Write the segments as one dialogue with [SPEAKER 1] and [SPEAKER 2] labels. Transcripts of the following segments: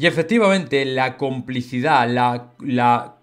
[SPEAKER 1] Y efectivamente la complicidad, la, la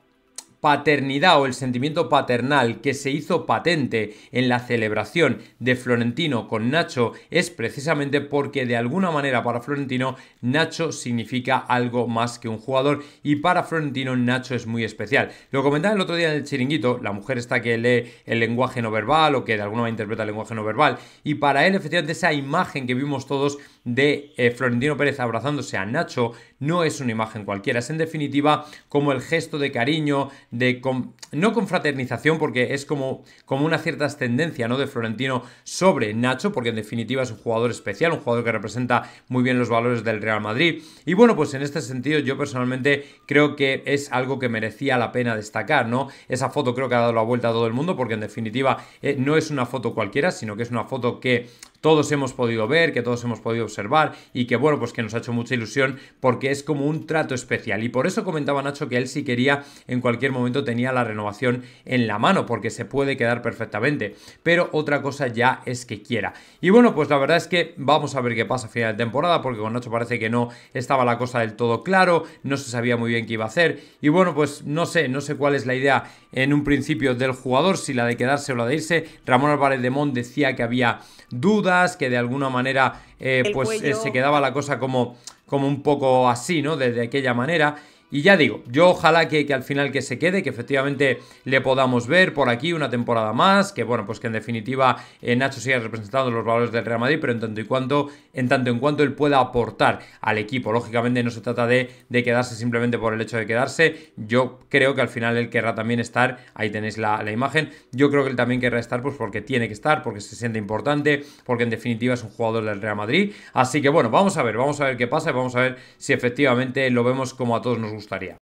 [SPEAKER 1] paternidad o el sentimiento paternal que se hizo patente en la celebración de Florentino con Nacho es precisamente porque de alguna manera para Florentino Nacho significa algo más que un jugador y para Florentino Nacho es muy especial. Lo comentaba el otro día en el chiringuito, la mujer está que lee el lenguaje no verbal o que de alguna manera interpreta el lenguaje no verbal y para él efectivamente esa imagen que vimos todos de eh, Florentino Pérez abrazándose a Nacho no es una imagen cualquiera, es en definitiva como el gesto de cariño, de con, no confraternización, porque es como, como una cierta ascendencia ¿no? de Florentino sobre Nacho, porque en definitiva es un jugador especial, un jugador que representa muy bien los valores del Real Madrid. Y bueno, pues en este sentido yo personalmente creo que es algo que merecía la pena destacar, ¿no? Esa foto creo que ha dado la vuelta a todo el mundo, porque en definitiva eh, no es una foto cualquiera, sino que es una foto que todos hemos podido ver, que todos hemos podido observar y que bueno, pues que nos ha hecho mucha ilusión porque es como un trato especial. Y por eso comentaba Nacho que él si quería en cualquier momento tenía la renovación en la mano porque se puede quedar perfectamente. Pero otra cosa ya es que quiera. Y bueno, pues la verdad es que vamos a ver qué pasa a final de temporada porque con Nacho parece que no estaba la cosa del todo claro, no se sabía muy bien qué iba a hacer. Y bueno, pues no sé, no sé cuál es la idea en un principio del jugador, si la de quedarse o la de irse. Ramón Álvarez de Mont decía que había dudas que de alguna manera eh, pues eh, se quedaba la cosa como, como un poco así, ¿no? De, de aquella manera. Y ya digo, yo ojalá que, que, al final que se quede, que efectivamente le podamos ver por aquí una temporada más, que bueno, pues que en definitiva eh, Nacho siga representando los valores del Real Madrid, pero en tanto, y cuanto, en tanto en cuanto él pueda aportar al equipo. Lógicamente no se trata de, de quedarse simplemente por el hecho de quedarse. Yo creo que al final él querrá también estar, ahí tenéis la, la imagen, yo creo que él también querrá estar pues porque tiene que estar, porque se siente importante, porque en definitiva es un jugador del Real Madrid. Así que bueno, vamos a ver, vamos a ver qué pasa y vamos a ver si efectivamente lo vemos como a todos nos gusta us gustaría.